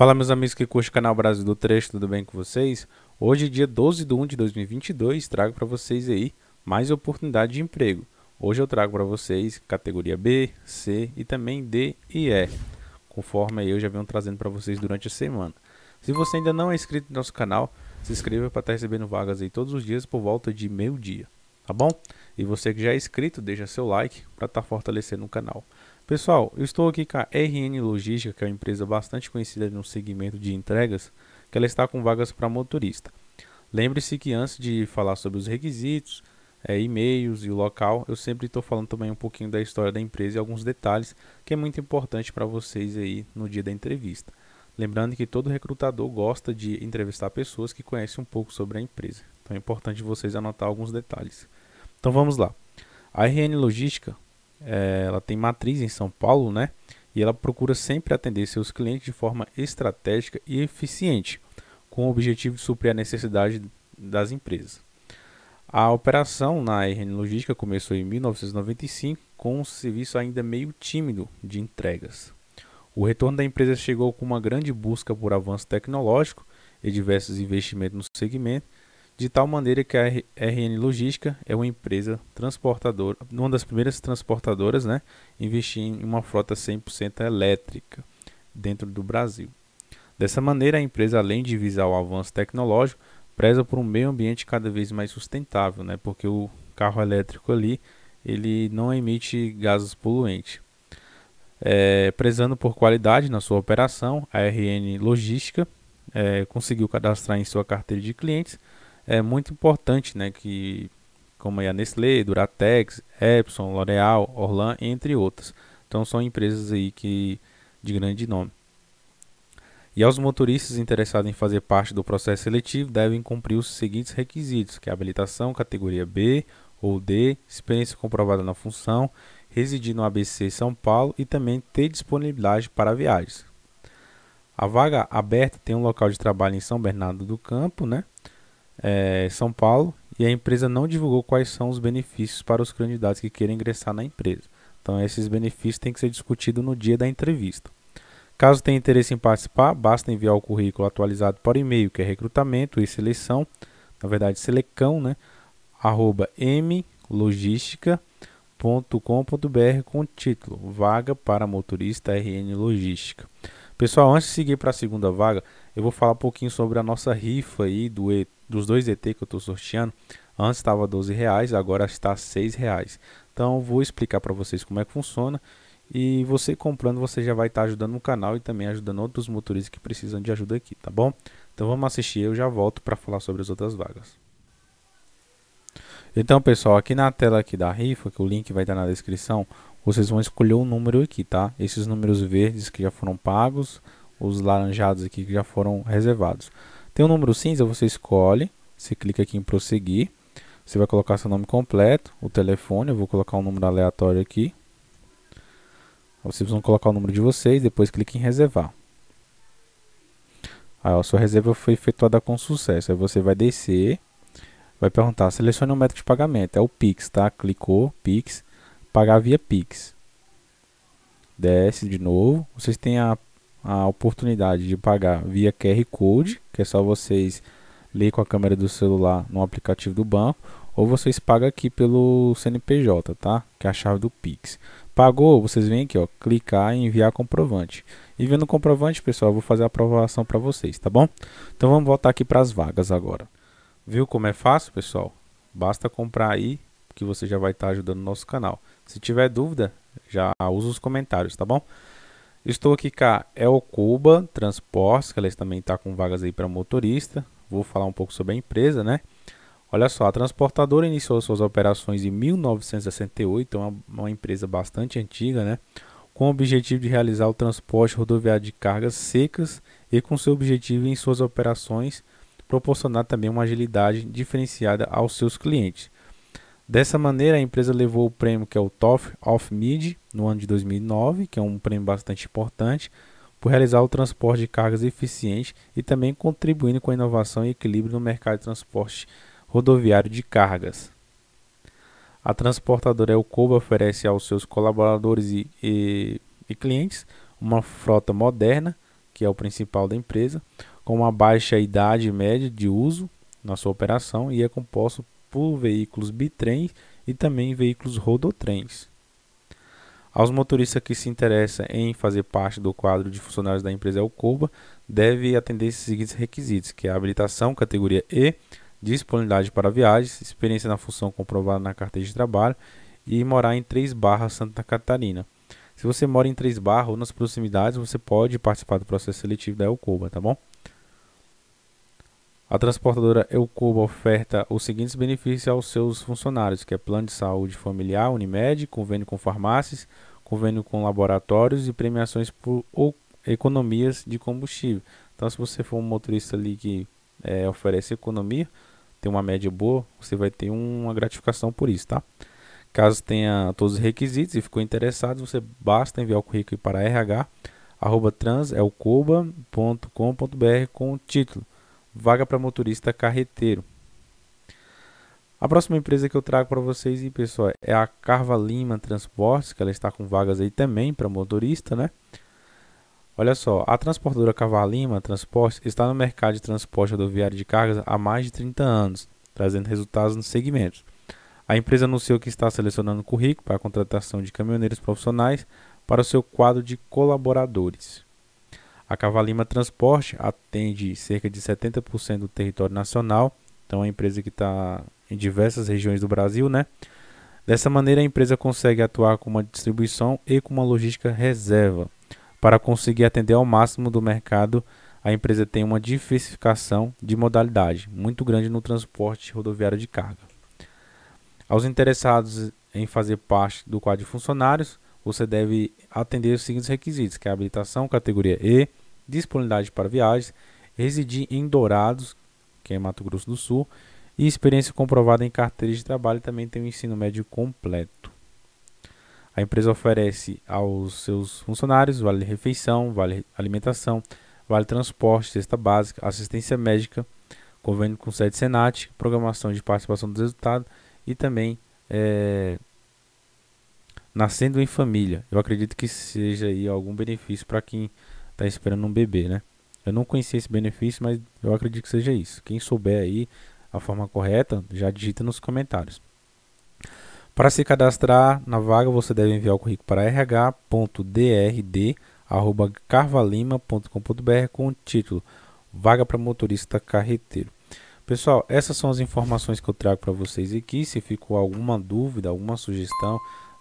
Fala meus amigos que curte o canal Brasil do Trecho, tudo bem com vocês? Hoje, dia 12 de 1 de 2022, trago para vocês aí mais oportunidade de emprego. Hoje eu trago para vocês categoria B, C e também D e E, conforme eu já venho trazendo para vocês durante a semana. Se você ainda não é inscrito no nosso canal, se inscreva para estar tá recebendo vagas aí todos os dias por volta de meio-dia, tá bom? E você que já é inscrito, deixa seu like para estar tá fortalecendo o canal. Pessoal, eu estou aqui com a RN Logística, que é uma empresa bastante conhecida no segmento de entregas, que ela está com vagas para motorista. Lembre-se que antes de falar sobre os requisitos, é, e-mails e o local, eu sempre estou falando também um pouquinho da história da empresa e alguns detalhes que é muito importante para vocês aí no dia da entrevista. Lembrando que todo recrutador gosta de entrevistar pessoas que conhecem um pouco sobre a empresa. Então é importante vocês anotar alguns detalhes. Então vamos lá. A RN Logística é, ela tem matriz em São Paulo, né? E ela procura sempre atender seus clientes de forma estratégica e eficiente, com o objetivo de suprir a necessidade das empresas. A operação na RN Logística começou em 1995 com um serviço ainda meio tímido de entregas. O retorno da empresa chegou com uma grande busca por avanço tecnológico e diversos investimentos no segmento, de tal maneira que a RN Logística é uma empresa transportadora, uma das primeiras transportadoras, né, a investir em uma frota 100% elétrica dentro do Brasil. Dessa maneira, a empresa, além de visar o avanço tecnológico, preza por um meio ambiente cada vez mais sustentável, né, porque o carro elétrico ali ele não emite gases poluentes. É, prezando por qualidade na sua operação, a RN Logística é, conseguiu cadastrar em sua carteira de clientes é muito importante, né, que como a Nestlé, Duratex, Epson, L'Oréal, Orlan, entre outras. Então são empresas aí que de grande nome. E aos motoristas interessados em fazer parte do processo seletivo devem cumprir os seguintes requisitos, que é habilitação categoria B ou D, experiência comprovada na função, residir no ABC São Paulo e também ter disponibilidade para viagens. A vaga aberta tem um local de trabalho em São Bernardo do Campo, né? é, São Paulo e a empresa não divulgou quais são os benefícios para os candidatos que queiram ingressar na empresa. Então, esses benefícios têm que ser discutidos no dia da entrevista. Caso tenha interesse em participar, basta enviar o currículo atualizado por e-mail, que é recrutamento e seleção, na verdade, selecão, né? arroba mlogística.com.br com o título Vaga para Motorista RN Logística. Pessoal, antes de seguir para a segunda vaga, eu vou falar um pouquinho sobre a nossa rifa aí do dos dois ET que eu estou sorteando, antes estava 12 reais, agora está 6 reais. Então vou explicar para vocês como é que funciona e você comprando você já vai estar tá ajudando o canal e também ajudando outros motoristas que precisam de ajuda aqui, tá bom? Então vamos assistir, eu já volto para falar sobre as outras vagas. Então pessoal, aqui na tela aqui da rifa, que o link vai estar tá na descrição, vocês vão escolher o um número aqui, tá? Esses números verdes que já foram pagos, os laranjados aqui que já foram reservados. Tem um número cinza, você escolhe, você clica aqui em prosseguir. Você vai colocar seu nome completo, o telefone, eu vou colocar um número aleatório aqui. Vocês vão colocar o número de vocês, depois clica em reservar. Aí, ó, sua reserva foi efetuada com sucesso. Aí você vai descer, vai perguntar, selecione o um método de pagamento. É o Pix, tá? Clicou, Pix, pagar via Pix. Desce de novo. Vocês têm a a oportunidade de pagar via QR Code, que é só vocês ler com a câmera do celular no aplicativo do banco, ou vocês pagam aqui pelo CNPJ, tá? Que é a chave do Pix. Pagou, vocês vêm aqui, ó, clicar em enviar comprovante. E vendo o comprovante, pessoal, eu vou fazer a aprovação para vocês, tá bom? Então vamos voltar aqui para as vagas agora. Viu como é fácil, pessoal? Basta comprar aí que você já vai estar tá ajudando o nosso canal. Se tiver dúvida, já usa os comentários, tá bom? Estou aqui cá, é o Cuba Transportes, que ela também está com vagas aí para motorista. Vou falar um pouco sobre a empresa, né? Olha só, a transportadora iniciou suas operações em 1968, é uma, uma empresa bastante antiga, né? Com o objetivo de realizar o transporte rodoviário de cargas secas e com seu objetivo em suas operações proporcionar também uma agilidade diferenciada aos seus clientes. Dessa maneira, a empresa levou o prêmio que é o TOF of Mid no ano de 2009, que é um prêmio bastante importante, por realizar o transporte de cargas eficiente e também contribuindo com a inovação e equilíbrio no mercado de transporte rodoviário de cargas. A transportadora Elcoba oferece aos seus colaboradores e, e, e clientes uma frota moderna, que é o principal da empresa, com uma baixa idade média de uso na sua operação e é composto por veículos bitrem e também veículos rodotrens. Aos motoristas que se interessam em fazer parte do quadro de funcionários da empresa Alcoba, deve atender esses seguintes requisitos, que é habilitação categoria E, disponibilidade para viagens, experiência na função comprovada na carteira de trabalho e morar em Três Barras, Santa Catarina. Se você mora em Três Barras ou nas proximidades, você pode participar do processo seletivo da Alcoba, tá bom? A transportadora Eucuba oferta os seguintes benefícios aos seus funcionários, que é plano de saúde familiar, Unimed, convênio com farmácias, convênio com laboratórios e premiações por economias de combustível. Então, se você for um motorista ali que é, oferece economia, tem uma média boa, você vai ter uma gratificação por isso, tá? Caso tenha todos os requisitos e ficou interessado, você basta enviar o currículo para rh@transelcuba.com.br com o título vaga para motorista carreteiro. A próxima empresa que eu trago para vocês, e pessoal, é a Carva Lima Transportes, que ela está com vagas aí também para motorista, né? Olha só, a transportadora Carva Lima Transportes está no mercado de transporte rodoviário de cargas há mais de 30 anos, trazendo resultados nos segmentos. A empresa anunciou que está selecionando currículo para a contratação de caminhoneiros profissionais para o seu quadro de colaboradores. A Cavalima Transporte atende cerca de 70% do território nacional, então é uma empresa que está em diversas regiões do Brasil, né? Dessa maneira, a empresa consegue atuar com uma distribuição e com uma logística reserva. Para conseguir atender ao máximo do mercado, a empresa tem uma diversificação de modalidade muito grande no transporte rodoviário de carga. Aos interessados em fazer parte do quadro de funcionários, você deve atender os seguintes requisitos, que é habilitação categoria E, disponibilidade para viagens, residir em Dourados, que é Mato Grosso do Sul, e experiência comprovada em carteira de trabalho também tem o um ensino médio completo. A empresa oferece aos seus funcionários vale refeição, vale alimentação, vale transporte, cesta básica, assistência médica, convênio com sede Senat, programação de participação do resultado e também é, nascendo em família. Eu acredito que seja aí algum benefício para quem está esperando um bebê, né? Eu não conhecia esse benefício, mas eu acredito que seja isso. Quem souber aí a forma correta, já digita nos comentários. Para se cadastrar na vaga, você deve enviar o currículo para rh.drd@carvalima.com.br com o título Vaga para motorista carreteiro. Pessoal, essas são as informações que eu trago para vocês aqui. Se ficou alguma dúvida, alguma sugestão,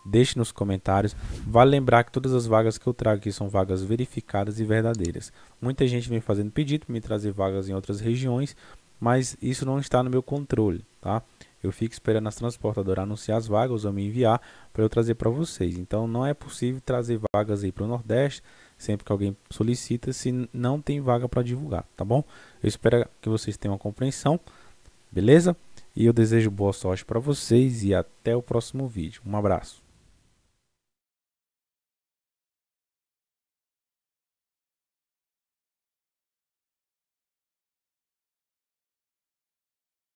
Deixe nos comentários. Vale lembrar que todas as vagas que eu trago aqui são vagas verificadas e verdadeiras. Muita gente vem fazendo pedido para me trazer vagas em outras regiões, mas isso não está no meu controle, tá? Eu fico esperando as transportadoras anunciar as vagas ou me enviar para eu trazer para vocês. Então não é possível trazer vagas aí para o Nordeste sempre que alguém solicita se não tem vaga para divulgar, tá bom? Eu espero que vocês tenham uma compreensão, beleza? E eu desejo boa sorte para vocês e até o próximo vídeo. Um abraço.